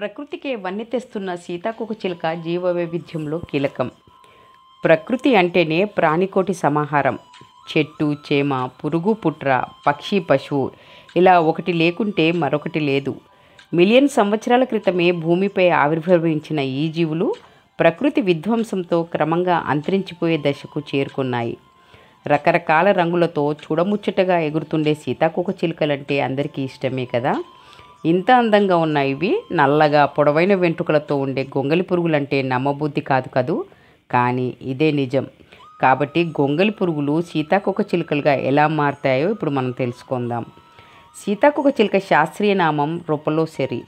ప్రకృతికి వన్నె తెస్తున్న సీతాకొక చిలుక జీవ వైవిధ్యంలో కీలకం ప్రకృతి అంటేనే ప్రాణికోటి సమాహారం చెట్టు చేమ పురుగు పుట్ర పక్షి పశువు ఇలా ఒకటి లేకుంటే మరొకటి లేదు మిలియన్ సంవత్సరాల క్రితమే భూమిపై ఆవిర్భవించిన ఈ జీవులు ప్రకృతి విధ్వంసంతో క్రమంగా అంతరించిపోయే దశకు చేరుకున్నాయి రకరకాల రంగులతో చూడముచ్చటగా ఎగురుతుండే సీతాకోక చిలుకలంటే అందరికీ ఇష్టమే కదా ఇంత అందంగా ఉన్న ఇవి నల్లగా పొడవైన వెంట్రుకలతో ఉండే గొంగలి పురుగులంటే నమ్మబుద్ధి కాదు కదూ కానీ ఇదే నిజం కాబట్టి గొంగలి పురుగులు సీతాకొక చిలుకలుగా ఎలా మారుతాయో ఇప్పుడు మనం తెలుసుకుందాం సీతాకొక చిలుక శాస్త్రీయ నామం రొపలోసెరి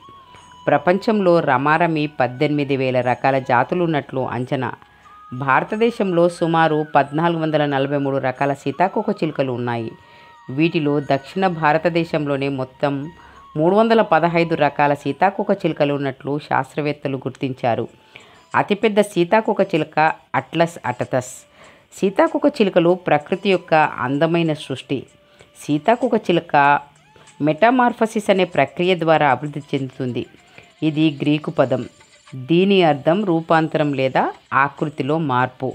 ప్రపంచంలో రమారమి పద్దెనిమిది వేల రకాల జాతులు ఉన్నట్లు అంచనా భారతదేశంలో సుమారు పద్నాలుగు వందల నలభై మూడు రకాల సీతాకొక చిలుకలు ఉన్నాయి వీటిలో దక్షిణ భారతదేశంలోనే మొత్తం మూడు వందల పదహైదు రకాల సీతాకోక చిలుకలు ఉన్నట్లు శాస్త్రవేత్తలు గుర్తించారు అతిపెద్ద సీతాకోక చిలుక అట్లస్ అటతస్ సీతాకోక చిలుకలు ప్రకృతి యొక్క అందమైన సృష్టి సీతాకోక చిలుక మెటామార్ఫసిస్ అనే ప్రక్రియ ద్వారా అభివృద్ధి చెందుతుంది ఇది గ్రీకు పదం దీని అర్థం రూపాంతరం లేదా ఆకృతిలో మార్పు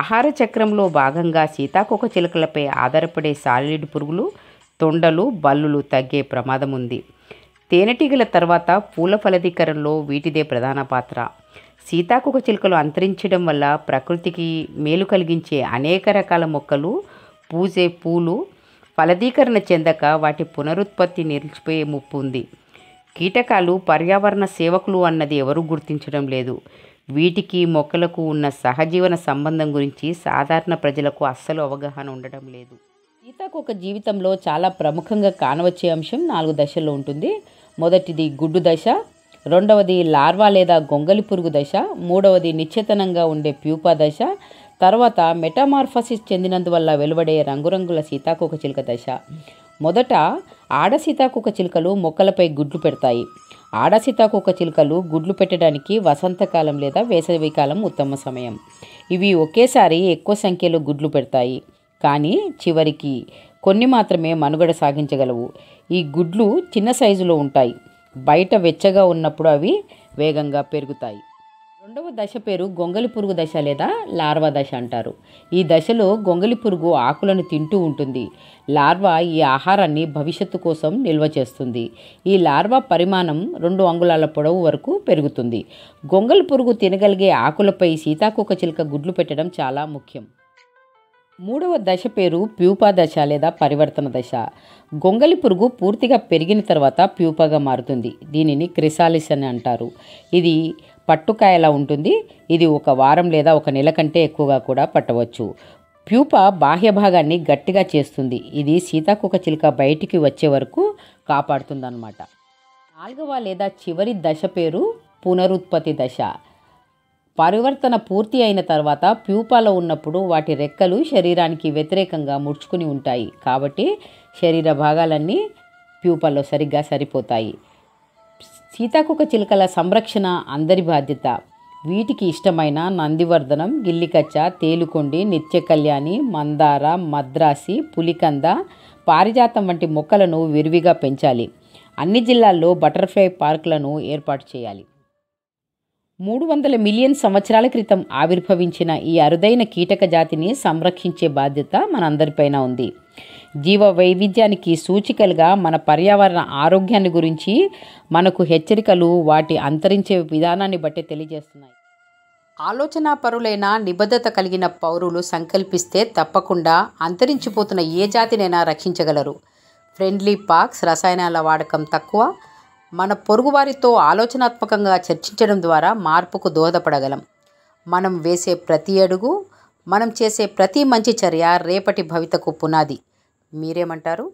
ఆహార చక్రంలో భాగంగా సీతాకోక చిలుకలపై ఆధారపడే సాలిడ్ పురుగులు తొండలు బల్లులు తగ్గే ప్రమాదం ఉంది తేనెటీగల తర్వాత పూల ఫలదీకరణలో వీటిదే ప్రధాన పాత్ర సీతాకుక చిలుకలు అంతరించడం వల్ల ప్రకృతికి మేలు కలిగించే అనేక రకాల మొక్కలు పూజే పూలు ఫలదీకరణ చెందక వాటి పునరుత్పత్తి నిలిచిపోయే ముప్పు ఉంది కీటకాలు పర్యావరణ సేవకులు అన్నది ఎవరూ గుర్తించడం లేదు వీటికి మొక్కలకు ఉన్న సహజీవన సంబంధం గురించి సాధారణ ప్రజలకు అస్సలు అవగాహన ఉండడం లేదు సీతాకోక జీవితంలో చాలా ప్రముఖంగా కానవచ్చే అంశం నాలుగు దశల్లో ఉంటుంది మొదటిది గుడ్డు దశ రెండవది లార్వా లేదా గొంగలి పురుగు దశ మూడవది నిశ్చేతనంగా ఉండే ప్యూపా దశ తర్వాత మెటామార్ఫసిస్ చెందినందువల్ల వెలువడే రంగురంగుల సీతాకోక చిలుక దశ మొదట ఆడ సీతాకోక చిలుకలు మొక్కలపై గుడ్లు పెడతాయి ఆడ సీతాకోక చిలుకలు గుడ్లు పెట్టడానికి వసంతకాలం లేదా వేసవికాలం ఉత్తమ సమయం ఇవి ఒకేసారి ఎక్కువ సంఖ్యలో గుడ్లు పెడతాయి కానీ చివరికి కొన్ని మాత్రమే మనుగడ సాగించగలవు ఈ గుడ్లు చిన్న సైజులో ఉంటాయి బయట వెచ్చగా ఉన్నప్పుడు అవి వేగంగా పెరుగుతాయి రెండవ దశ పేరు గొంగలి పురుగు దశ లేదా లార్వా దశ అంటారు ఈ దశలో గొంగలి పురుగు ఆకులను తింటూ ఉంటుంది లార్వా ఈ ఆహారాన్ని భవిష్యత్తు కోసం నిల్వ చేస్తుంది ఈ లార్వా పరిమాణం రెండు అంగుళాల పొడవు వరకు పెరుగుతుంది గొంగలి పురుగు తినగలిగే ఆకులపై సీతాకోక చిలుక గుడ్లు పెట్టడం చాలా ముఖ్యం మూడవ దశ పేరు ప్యూపా దశ లేదా పరివర్తన దశ గొంగలి పురుగు పూర్తిగా పెరిగిన తర్వాత ప్యూపాగా మారుతుంది దీనిని క్రిసాలిస్ అని అంటారు ఇది పట్టుకాయలా ఉంటుంది ఇది ఒక వారం లేదా ఒక నెల కంటే ఎక్కువగా కూడా పట్టవచ్చు ప్యూప బాహ్య భాగాన్ని గట్టిగా చేస్తుంది ఇది సీతాకుక చిలుక బయటికి వచ్చే వరకు అన్నమాట నాలుగవ లేదా చివరి దశ పేరు పునరుత్పత్తి దశ పరివర్తన పూర్తి అయిన తర్వాత ప్యూపాలో ఉన్నప్పుడు వాటి రెక్కలు శరీరానికి వ్యతిరేకంగా ముడుచుకుని ఉంటాయి కాబట్టి శరీర భాగాలన్నీ ప్యూపాలో సరిగ్గా సరిపోతాయి సీతాకుక చిలుకల సంరక్షణ అందరి బాధ్యత వీటికి ఇష్టమైన నందివర్ధనం గిల్లికచ్చ తేలుకొండి నిత్య కళ్యాణి మందార మద్రాసి పులికంద పారిజాతం వంటి మొక్కలను విరివిగా పెంచాలి అన్ని జిల్లాల్లో బటర్ఫ్లై పార్కులను ఏర్పాటు చేయాలి మూడు వందల మిలియన్ సంవత్సరాల క్రితం ఆవిర్భవించిన ఈ అరుదైన కీటక జాతిని సంరక్షించే బాధ్యత మనందరిపైన ఉంది జీవ వైవిధ్యానికి సూచికలుగా మన పర్యావరణ ఆరోగ్యాన్ని గురించి మనకు హెచ్చరికలు వాటి అంతరించే విధానాన్ని బట్టి తెలియజేస్తున్నాయి పరులైన నిబద్ధత కలిగిన పౌరులు సంకల్పిస్తే తప్పకుండా అంతరించిపోతున్న ఏ జాతినైనా రక్షించగలరు ఫ్రెండ్లీ పార్క్స్ రసాయనాల వాడకం తక్కువ మన పొరుగువారితో ఆలోచనాత్మకంగా చర్చించడం ద్వారా మార్పుకు దోహదపడగలం మనం వేసే ప్రతి అడుగు మనం చేసే ప్రతి మంచి చర్య రేపటి భవితకు పునాది మీరేమంటారు